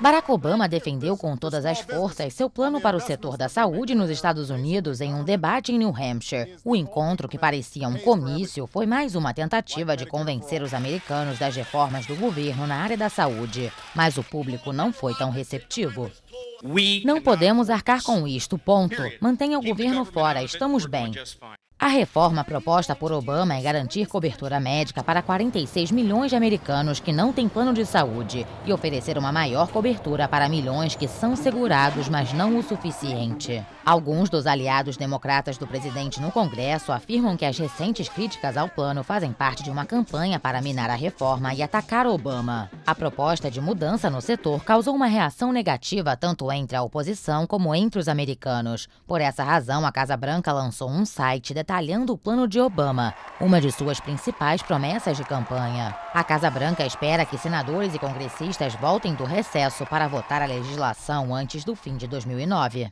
Barack Obama defendeu com todas as forças seu plano para o setor da saúde nos Estados Unidos em um debate em New Hampshire. O encontro, que parecia um comício, foi mais uma tentativa de convencer os americanos das reformas do governo na área da saúde. Mas o público não foi tão receptivo. Não podemos arcar com isto, ponto. Mantenha o governo fora, estamos bem. A reforma proposta por Obama é garantir cobertura médica para 46 milhões de americanos que não têm plano de saúde e oferecer uma maior cobertura para milhões que são segurados, mas não o suficiente. Alguns dos aliados democratas do presidente no Congresso afirmam que as recentes críticas ao plano fazem parte de uma campanha para minar a reforma e atacar Obama. A proposta de mudança no setor causou uma reação negativa tanto entre a oposição como entre os americanos. Por essa razão, a Casa Branca lançou um site detalhando o plano de Obama, uma de suas principais promessas de campanha. A Casa Branca espera que senadores e congressistas voltem do recesso para votar a legislação antes do fim de 2009.